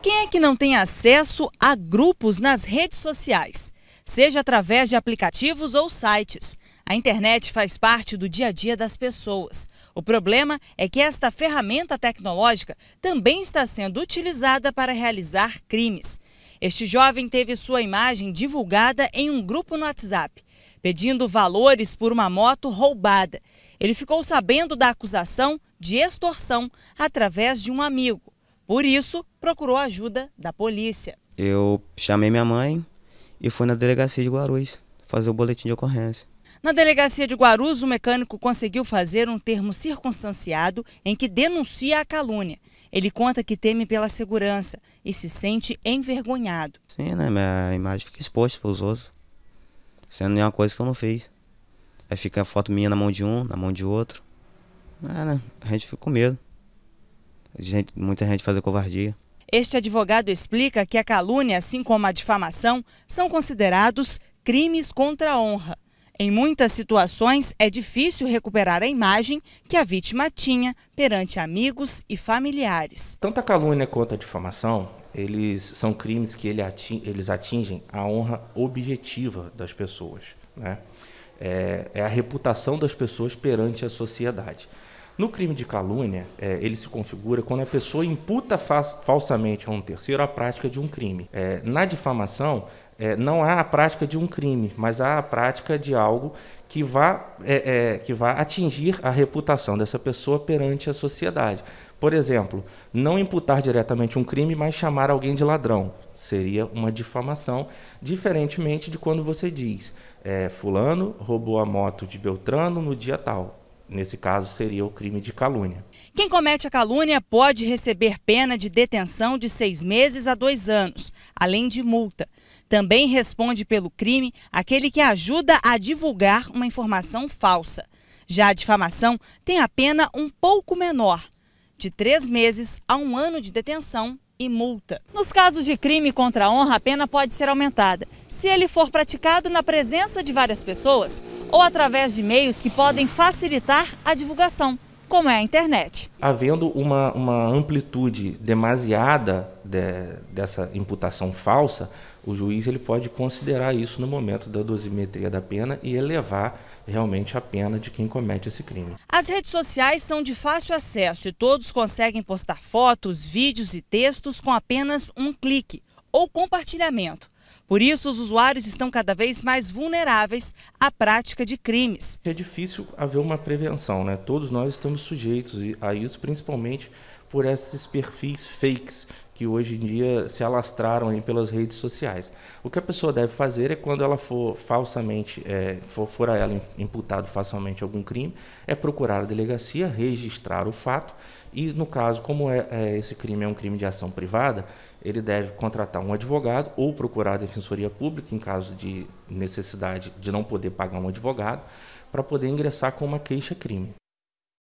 Quem é que não tem acesso a grupos nas redes sociais? Seja através de aplicativos ou sites. A internet faz parte do dia a dia das pessoas. O problema é que esta ferramenta tecnológica também está sendo utilizada para realizar crimes. Este jovem teve sua imagem divulgada em um grupo no WhatsApp, pedindo valores por uma moto roubada. Ele ficou sabendo da acusação de extorsão através de um amigo. Por isso, procurou ajuda da polícia. Eu chamei minha mãe e fui na delegacia de Guarulhos fazer o boletim de ocorrência. Na delegacia de Guarulhos, o mecânico conseguiu fazer um termo circunstanciado em que denuncia a calúnia. Ele conta que teme pela segurança e se sente envergonhado. Sim, né? Minha imagem fica exposta para os outros, sendo nenhuma é coisa que eu não fiz. Aí fica a foto minha na mão de um, na mão de outro. É, né? A gente fica com medo gente, muita gente fazer covardia. Este advogado explica que a calúnia, assim como a difamação, são considerados crimes contra a honra. Em muitas situações, é difícil recuperar a imagem que a vítima tinha perante amigos e familiares. Tanto a calúnia quanto a difamação, eles são crimes que ele ating, eles atingem a honra objetiva das pessoas. Né? É, é a reputação das pessoas perante a sociedade. No crime de calúnia, é, ele se configura quando a pessoa imputa falsamente a um terceiro a prática de um crime. É, na difamação, é, não há a prática de um crime, mas há a prática de algo que vá, é, é, que vá atingir a reputação dessa pessoa perante a sociedade. Por exemplo, não imputar diretamente um crime, mas chamar alguém de ladrão. Seria uma difamação, diferentemente de quando você diz: é, Fulano roubou a moto de Beltrano no dia tal nesse caso, seria o crime de calúnia. Quem comete a calúnia pode receber pena de detenção de seis meses a dois anos, além de multa. Também responde pelo crime aquele que ajuda a divulgar uma informação falsa. Já a difamação tem a pena um pouco menor, de três meses a um ano de detenção e multa. Nos casos de crime contra a honra, a pena pode ser aumentada se ele for praticado na presença de várias pessoas ou através de meios que podem facilitar a divulgação como é a internet. Havendo uma, uma amplitude demasiada de, dessa imputação falsa, o juiz ele pode considerar isso no momento da dosimetria da pena e elevar realmente a pena de quem comete esse crime. As redes sociais são de fácil acesso e todos conseguem postar fotos, vídeos e textos com apenas um clique ou compartilhamento. Por isso, os usuários estão cada vez mais vulneráveis à prática de crimes. É difícil haver uma prevenção, né? Todos nós estamos sujeitos a isso, principalmente por esses perfis fakes que hoje em dia se alastraram aí pelas redes sociais. O que a pessoa deve fazer é quando ela for falsamente, é, for, for a ela imputado falsamente algum crime, é procurar a delegacia, registrar o fato e, no caso, como é, é, esse crime é um crime de ação privada, ele deve contratar um advogado ou procurar a defensoria pública em caso de necessidade de não poder pagar um advogado para poder ingressar com uma queixa-crime.